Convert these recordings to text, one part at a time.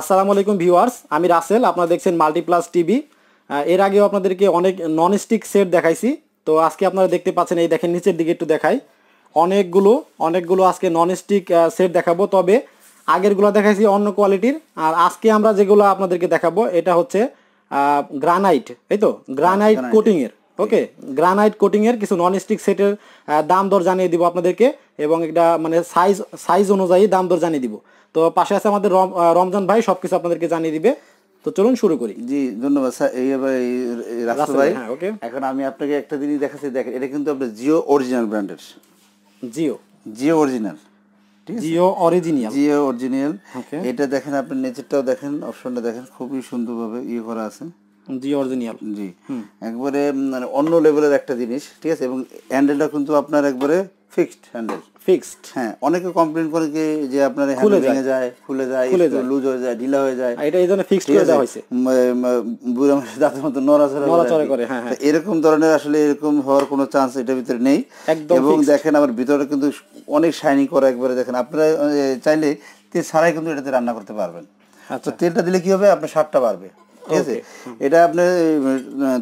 আসসালামু আলাইকুম ভিউয়ার্স আমি রাসেল আপনারা দেখছেন মাল্টিপ্লাস টিভি এর আগেও আপনাদেরকে অনেক নন স্টিক সেট দেখাইছি তো আজকে আপনারা দেখতে পাচ্ছেন এই দেখেন নিচের দিকে একটু দেখাই অনেকগুলো অনেকগুলো আজকে নন স্টিক সেট দেখাবো তবে আগেরগুলো দেখাইছি অন্য কোয়ালিটির আর আজকে আমরা যেগুলো আপনাদেরকে দেখাবো এটা হচ্ছে গ্রানাইট এই তো গ্রানাইট কোটিংয়ের ওকে গ্রানাইট কোটিংয়ের কিছু নন স্টিক সেটের দাম দর জানিয়ে দিব আপনাদেরকে এবং এটা মানে সাইজ সাইজ অনুযায়ী দাম দর জানিয়ে দিব তো পাশে আছে আমাদের রমজান ভাই সব কিছু আপনাদেরকে জানিয়ে দিবে তো চলুন শুরু করি জি ধন্যবাদ স্যার এই রাস্তা ভাই হ্যাঁ, এখন আমি আপনাকে একটা জিনিস দেখাচ্ছি দেখেন এটা কিন্তু আপনার জিও অরিজিনাল ব্র্যান্ডের Jio Jio original Jio original Jio original এটা দেখেন আপনি নেচারটাও দেখেন অপশনটা দেখেন খুবই সুন্দরভাবে ইয়ে করা আছে জি অরিজিনাল জি একবারে মানে অন্য লেভেলের একটা জিনিস ঠিক আছে এবং হ্যান্ডেলটা কিন্তু আপনার একবারে ফিক্সড হ্যান্ডেল ফিক্সড হ্যাঁ অনেকে কমপ্লেন করে কি যে আপনার হ্যান্ডেল ভেঙে যায় খুলে যায় লুজ হয়ে যায় ঢিলা হয়ে যায় এটা এইজন্য ফিক্সড করে দেওয়া হয়েছে বুড়া দাঁতের মতো নড়াচড়া নড়াচড়া করে হ্যাঁ, হ্যাঁ। এরকম ধরনের আসলে এরকম হওয়ার কোনো চান্স এটার ভিতরে নেই এবং দেখেন আমার ভিতরে কিন্তু অনেক শাইনি করে একবারে দেখেন আপনারা চাইলে তেল ছাড়াই কিন্তু এটাতে রান্না করতে পারবেন আচ্ছা। তো তেলটা দিলে কি হবে আপনার স্বাদটা বাড়বে ঠিক আছে এটা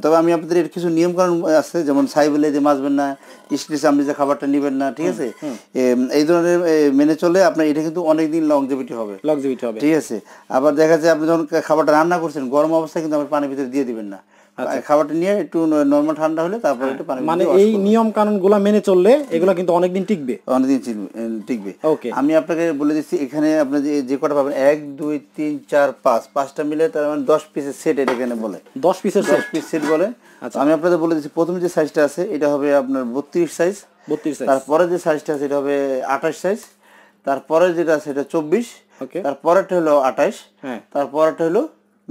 তবে আমি আপনাদের এর কিছু নিয়মকানুন আছে যেমন বলে যে মাছবেন না যে খাবারটা নেবেন না ঠিক আছে এই ধরনের মেনে চলে আপনার এটা কিন্তু লংজেভিটি হবে লংজেভিটি হবে ঠিক আছে আবার দেখা যায় আপনি যখন খাবারটা রান্না করছেন গরম অবস্থায় কিন্তু আপনি পানির ভিতরে দিয়ে দিবেন না আচ্ছা। খাবারটা নিয়ে একটু নর্মাল ঠান্ডা হলে হ্যাঁ। একটু পানি মানে এই নিয়ম কানুন গুলা মেনে চললে এগুলো কিন্তু অনেকদিন টিকবে অনেকদিন টিকবে ওকে আমি আপনাকে বলে দিচ্ছি এখানে আপনি যে কটা পাবেন এক দুই তিন চার পাঁচ পাঁচটা মিলে তার মানে দশ পিসের সেট এটা এখানে বলে দশ পিসের দশ পিস সেট বলে আচ্ছা। আমি আপনাদের বলে দিচ্ছি প্রথম যে সাইজটা আছে এটা হবে আপনার বত্রিশ সাইজ বত্রিশ তারপরে যে সাইজটা আছে এটা হবে আঠাশ সাইজ তারপরে যেটা আছে এটা চব্বিশ তারপরেরটা হলো আঠাশ হ্যাঁ। তারপরেরটা হলো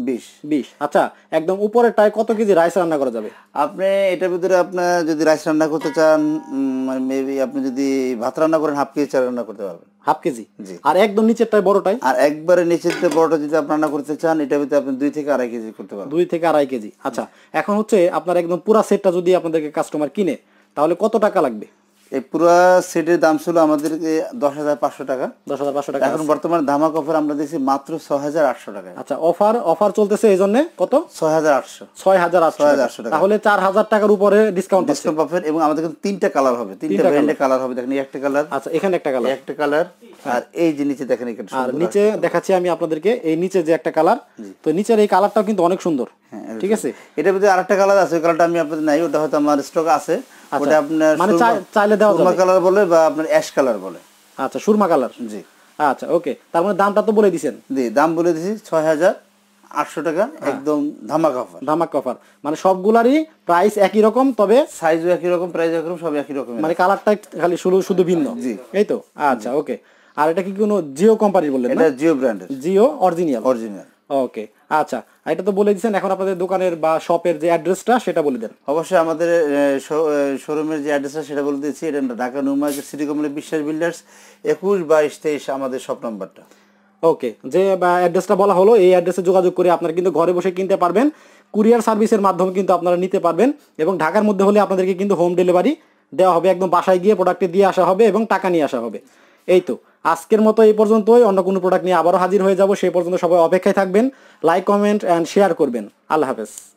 বিশ বিশ আচ্ছা একদম উপরে টাই কত কেজি রাইস রান্না করা যাবে আপনি এটার ভিতরে আপনার যদি রাইস রান্না করতে চান মানে মেবি আপনি যদি ভাত রান্না করেন হাফ কেজি চাল রান্না করতে পারবেন হাফ কেজি আর একদম নিচেরটাই বড়টাই আর একবারে নিচের নিচেরটা বড়টা যদি আপনি রান্না করতে চান এটার ভিতরে আপনি দুই থেকে আড়াই কেজি করতে পারবেন দুই থেকে আড়াই কেজি আচ্ছা এখন হচ্ছে আপনার একদম পুরা সেটটা যদি আপনাদেরকে কাস্টমার কিনে তাহলে কত টাকা লাগবে এই পুরো সেটের দাম ছিল আমাদের দশ হাজার পাঁচশো টাকা দশ হাজার পাঁচশো টাকা এখন বর্তমানে ধামাক অফার আমরা দিচ্ছি মাত্র ছয় হাজার আটশো টাকা আচ্ছা অফার অফার চলতেছে এই জন্য কত ছয় হাজার আটশো ছয় হাজার ছয় হাজার আটশো টাকা তাহলে চার হাজার টাকার উপরে ডিসকাউন্ট ডিসকাউন্ট অফার এবং আমাদের কিন্তু তিনটা কালার হবে তিনটা ব্র্যান্ডের কালার হবে দেখেন একটা কালার আচ্ছা এখানে একটা কালার একটা কালার আর এই যে নিচে দেখেন আর নিচে দেখাচ্ছি আমি আপনাদেরকে এই নিচে যে একটা কালার তো নিচের এই কালারটাও কিন্তু অনেক সুন্দর হ্যাঁ ঠিক আছে এটার ভিতরে আরেকটা কালার আছে কালারটা আমি আপনাদের নাই ওটা হয়তো আমার স্টক আছে আচ্ছা। ওটা আপনার মানে চাইলে দেওয়া যাবে কালার বলে বা আপনার অ্যাশ কালার বলে আচ্ছা সুরমা কালার জি আচ্ছা ওকে তার মানে দামটা তো বলে দিছেন জি দাম বলে দিছি ছয় হাজার আটশো টাকা হ্যাঁ। একদম অফার অফার মানে সবগুলারই প্রাইস একই রকম তবে সাইজও একই রকম প্রাইস একই রকম সব একই রকম মানে কালারটা খালি শুধু শুধু ভিন্ন জি এই তো আচ্ছা ওকে আর এটা কি কোনো জিও কোম্পানি বললেন এটা জিও ব্র্যান্ডের জিও অরিজিনাল অরিজিনাল ওকে আচ্ছা এটা তো বলে দিচ্ছেন এখন আপনাদের দোকানের বা শপের যে অ্যাড্রেসটা সেটা বলে দেন অবশ্যই আমাদের শোরুমের যে অ্যাড্রেসটা সেটা বলে দিচ্ছি এটা Dhaka new market city complex Biswas builders একুশ বাইশ তেইশ আমাদের শপ নাম্বারটা ওকে যে অ্যাড্রেসটা বলা হলো এই অ্যাড্রেসে যোগাযোগ করে আপনারা কিন্তু ঘরে বসে কিনতে পারবেন কুরিয়ার সার্ভিসের মাধ্যমে কিন্তু আপনারা নিতে পারবেন এবং ঢাকার মধ্যে হলে আপনাদেরকে কিন্তু হোম ডেলিভারি দেওয়া হবে একদম বাসায় গিয়ে প্রোডাক্টটি দিয়ে আসা হবে এবং টাকা নিয়ে আসা হবে এই তো আজকের মতো এই পর্যন্তই অন্য কোনো প্রোডাক্ট নিয়ে আবারও হাজির হয়ে যাব সেই পর্যন্ত সবাই অপেক্ষায় থাকবেন লাইক কমেন্ট অ্যান্ড শেয়ার করবেন আল্লাহ হাফেজ